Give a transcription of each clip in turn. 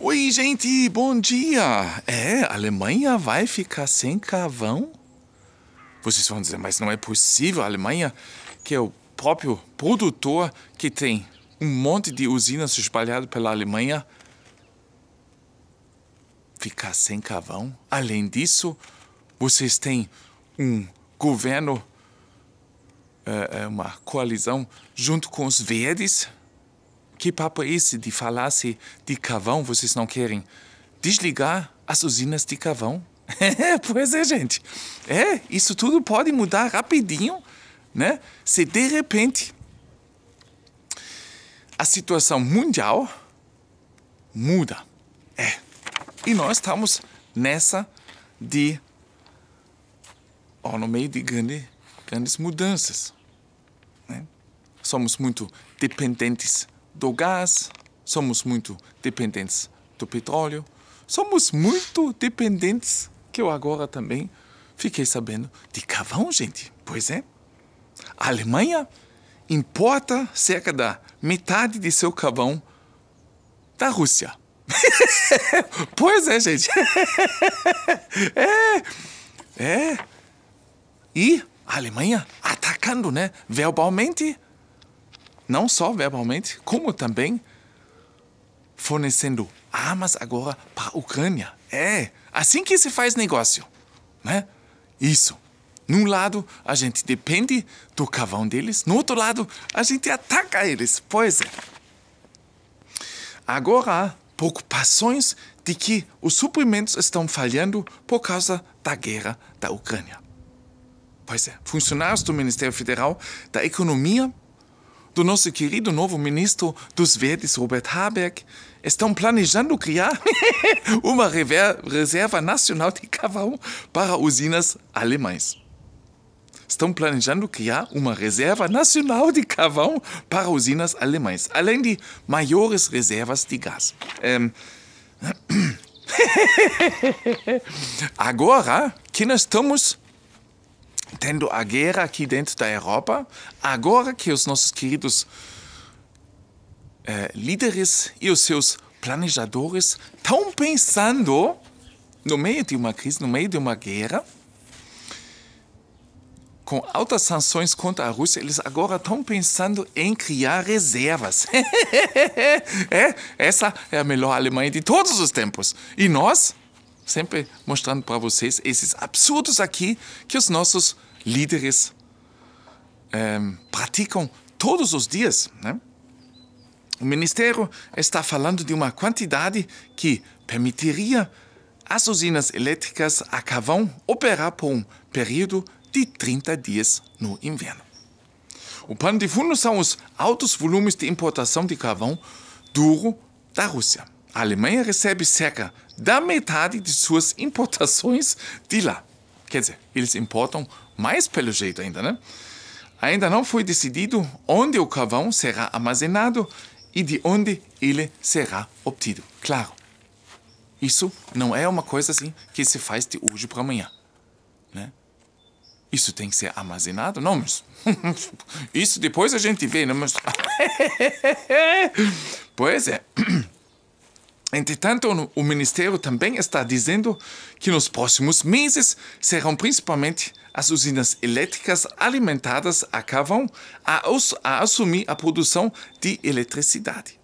Oi, gente, bom dia! É, a Alemanha vai ficar sem carvão? Vocês vão dizer, mas não é possível, a Alemanha, que é o próprio produtor que tem um monte de usinas espalhadas pela Alemanha, ficar sem carvão? Além disso, vocês têm um governo, é, é uma coalizão junto com os verdes, que papo é esse de falar-se de cavão? Vocês não querem desligar as usinas de cavão? pois é, gente. É, isso tudo pode mudar rapidinho, né? Se de repente a situação mundial muda. É. E nós estamos nessa de ó, no meio de grande, grandes mudanças. Né? Somos muito dependentes do gás, somos muito dependentes do petróleo, somos muito dependentes, que eu agora também fiquei sabendo, de carvão, gente. Pois é. A Alemanha importa cerca da metade de seu carvão da Rússia. pois é, gente. é. É. E a Alemanha atacando, né? Verbalmente não só verbalmente, como também fornecendo armas agora para a Ucrânia. É, assim que se faz negócio, né? Isso. Num lado, a gente depende do cavão deles, no outro lado, a gente ataca eles. Pois é. Agora, preocupações de que os suprimentos estão falhando por causa da guerra da Ucrânia. Pois é, funcionários do Ministério Federal da Economia do nosso querido novo ministro dos Verdes, Robert Habeck, estão planejando criar uma reserva nacional de cavalo para usinas alemães. Estão planejando criar uma reserva nacional de cavalo para usinas alemães, além de maiores reservas de gás. Ehm, agora que nós estamos tendo a guerra aqui dentro da Europa, agora que os nossos queridos eh, líderes e os seus planejadores estão pensando, no meio de uma crise, no meio de uma guerra, com altas sanções contra a Rússia, eles agora estão pensando em criar reservas. é, essa é a melhor Alemanha de todos os tempos. E nós? sempre mostrando para vocês esses absurdos aqui que os nossos líderes é, praticam todos os dias. Né? O Ministério está falando de uma quantidade que permitiria as usinas elétricas a carvão operar por um período de 30 dias no inverno. O pano de fundo são os altos volumes de importação de carvão duro da Rússia a Alemanha recebe cerca da metade de suas importações de lá. Quer dizer, eles importam mais pelo jeito ainda, né? Ainda não foi decidido onde o carvão será armazenado e de onde ele será obtido. Claro, isso não é uma coisa assim que se faz de hoje para amanhã, né? Isso tem que ser armazenado? Não, mas. isso depois a gente vê, né? Mas. pois é. Entretanto, o Ministério também está dizendo que nos próximos meses serão principalmente as usinas elétricas alimentadas a carvão a, a assumir a produção de eletricidade.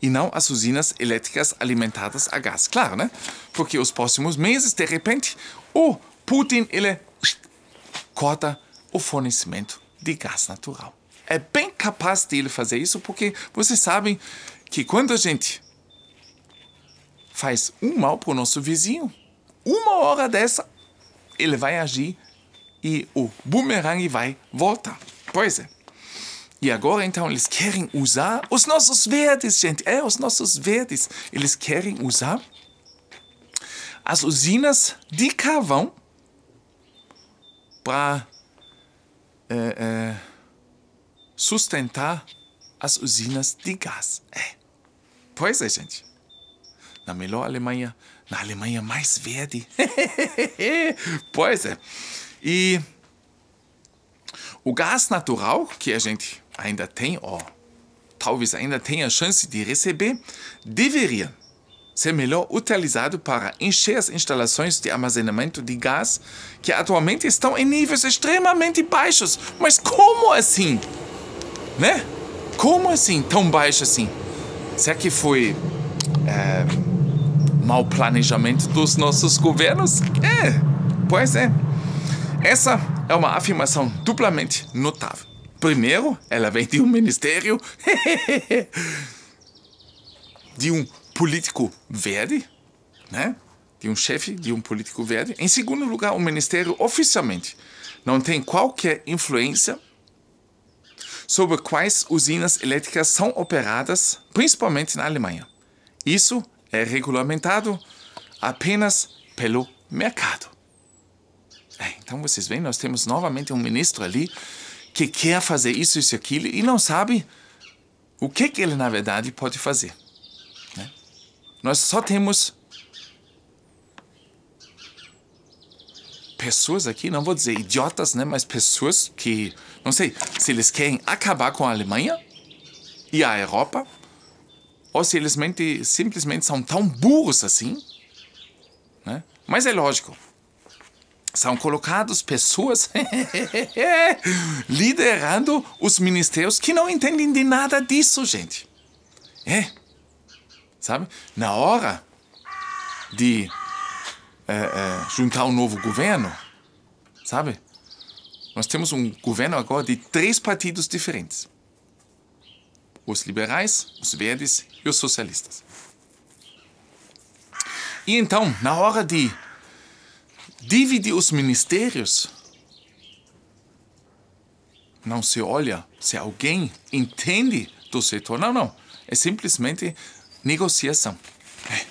E não as usinas elétricas alimentadas a gás, claro, né? Porque os próximos meses, de repente, o Putin ele corta o fornecimento de gás natural. É bem capaz de ele fazer isso porque vocês sabem que quando a gente faz um mal para o nosso vizinho, uma hora dessa ele vai agir e o boomerang vai voltar. Pois é. E agora então eles querem usar os nossos verdes, gente. É, os nossos verdes. Eles querem usar as usinas de carvão para é, é, sustentar as usinas de gás. É. Pois é, gente na melhor Alemanha, na Alemanha mais verde. pois é. E o gás natural que a gente ainda tem, ó, talvez ainda tenha chance de receber, deveria ser melhor utilizado para encher as instalações de armazenamento de gás que atualmente estão em níveis extremamente baixos. Mas como assim? Né? Como assim tão baixo assim? Será que foi. É Mau planejamento dos nossos governos? É, pois é. Essa é uma afirmação duplamente notável. Primeiro, ela vem de um ministério de um político verde, né? De um chefe de um político verde. Em segundo lugar, o ministério oficialmente não tem qualquer influência sobre quais usinas elétricas são operadas, principalmente na Alemanha. Isso é regulamentado apenas pelo mercado. É, então vocês veem, nós temos novamente um ministro ali que quer fazer isso, isso e aquilo e não sabe o que, que ele na verdade pode fazer. Né? Nós só temos pessoas aqui, não vou dizer idiotas, né, mas pessoas que, não sei, se eles querem acabar com a Alemanha e a Europa, ou se eles mente, simplesmente são tão burros assim. Né? Mas é lógico, são colocados pessoas liderando os ministérios que não entendem de nada disso, gente. É, sabe? Na hora de é, é, juntar um novo governo, sabe? Nós temos um governo agora de três partidos diferentes os liberais, os verdes e os socialistas. E então, na hora de dividir os ministérios, não se olha se alguém entende do setor. Não, não. É simplesmente negociação. É.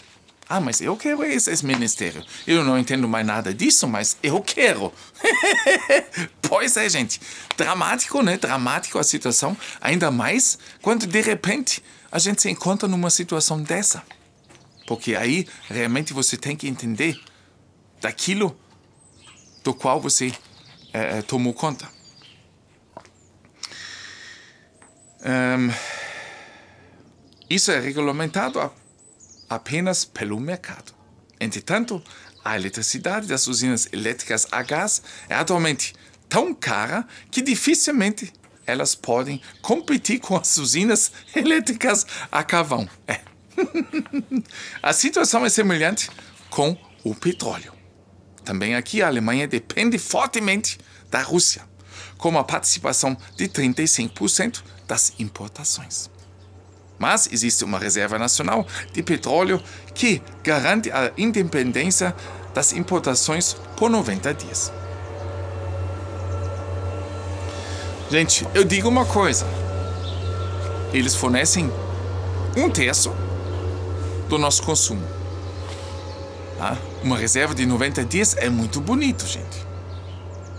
Ah, mas eu quero esse, esse ministério. Eu não entendo mais nada disso, mas eu quero. Pois é, gente. Dramático, né? Dramático a situação. Ainda mais quando de repente a gente se encontra numa situação dessa. Porque aí realmente você tem que entender daquilo do qual você é, é tomou conta. Um, isso é regulamentado apenas pelo mercado. Entretanto, a eletricidade das usinas elétricas a gás é atualmente tão cara que dificilmente elas podem competir com as usinas elétricas a carvão. É. a situação é semelhante com o petróleo. Também aqui a Alemanha depende fortemente da Rússia, com uma participação de 35% das importações. Mas existe uma reserva nacional de petróleo que garante a independência das importações por 90 dias. Gente, eu digo uma coisa. Eles fornecem um terço do nosso consumo. Tá? Uma reserva de 90 dias é muito bonito, gente.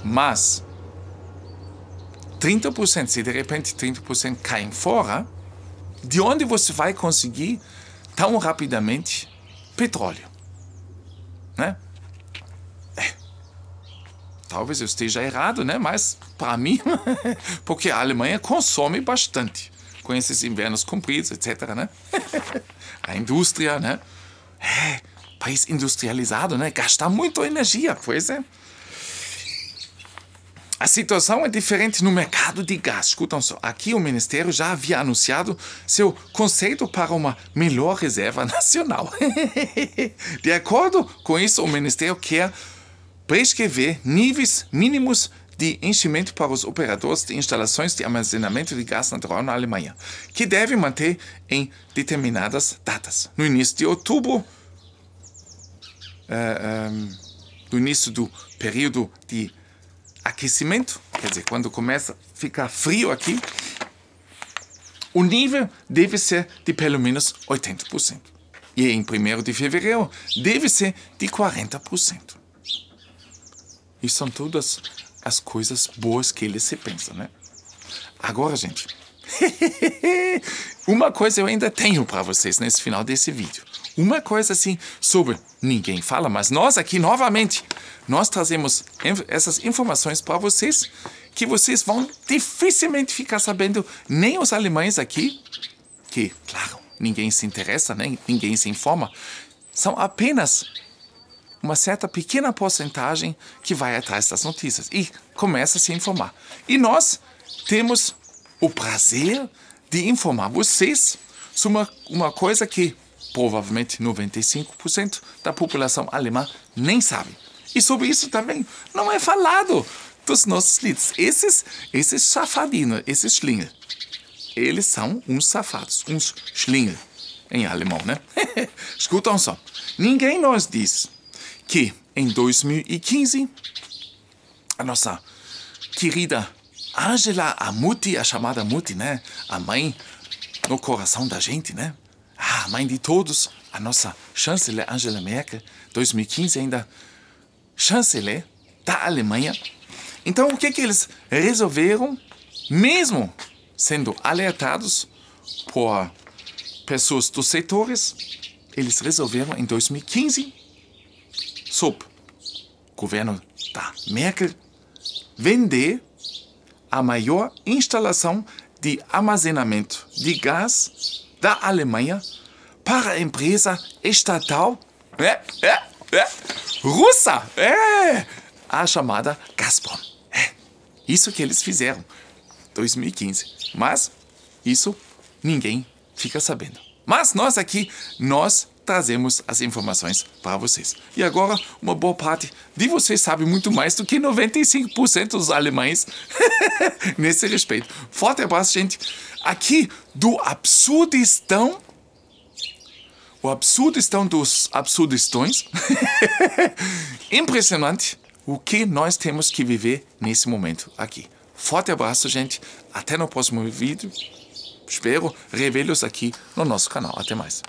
Mas 30%, se de repente 30% caem fora, de onde você vai conseguir tão rapidamente petróleo? Né? Talvez eu esteja errado, né? Mas para mim, porque a Alemanha consome bastante com esses invernos compridos, etc. Né? a indústria, né? É, país industrializado, né? Gasta muito energia, pois é. A situação é diferente no mercado de gás. Escutam só, aqui o Ministério já havia anunciado seu conceito para uma melhor reserva nacional. de acordo com isso, o Ministério quer prescrever níveis mínimos de enchimento para os operadores de instalações de armazenamento de gás natural na Alemanha, que devem manter em determinadas datas. No início de outubro, uh, eh, um, eh, no início do período de aquecimento, quer dizer, quando começa a ficar frio aqui, o nível deve ser de pelo menos 80%. E em 1 de fevereiro, deve ser de 40%. E são todas as coisas boas que ele se pensa, né? Agora, gente, uma coisa eu ainda tenho para vocês nesse final desse vídeo. Uma coisa assim sobre ninguém fala, mas nós aqui novamente, nós trazemos essas informações para vocês que vocês vão dificilmente ficar sabendo, nem os alemães aqui, que, claro, ninguém se interessa, né? ninguém se informa, são apenas uma certa pequena porcentagem que vai atrás das notícias e começa a se informar. E nós temos o prazer de informar vocês sobre uma, uma coisa que provavelmente 95% da população alemã nem sabe. E sobre isso também não é falado dos nossos líderes. Esses, esses safadinos, esses schlinger, eles são uns safados, uns schlinger em alemão, né? Escutam só. Ninguém nos diz que em 2015 a nossa querida Angela Amuti, a chamada Amuti, né? A mãe no coração da gente, né? Ah, a mãe de todos, a nossa chanceler Angela Merkel, 2015 ainda chanceler da Alemanha. Então o que que eles resolveram, mesmo sendo alertados por pessoas dos setores, eles resolveram em 2015 sob governo da Merkel, vender a maior instalação de armazenamento de gás da Alemanha para a empresa estatal é, é, é, russa, é, a chamada Gazprom. É, isso que eles fizeram, 2015. Mas isso ninguém fica sabendo. Mas nós aqui, nós trazemos as informações para vocês. E agora, uma boa parte de vocês sabe muito mais do que 95% dos alemães nesse respeito. Forte abraço, gente. Aqui do Absurdistão o absurdistão dos absurdistões. Impressionante o que nós temos que viver nesse momento aqui. Forte abraço, gente. Até no próximo vídeo. Espero revê-los aqui no nosso canal. Até mais.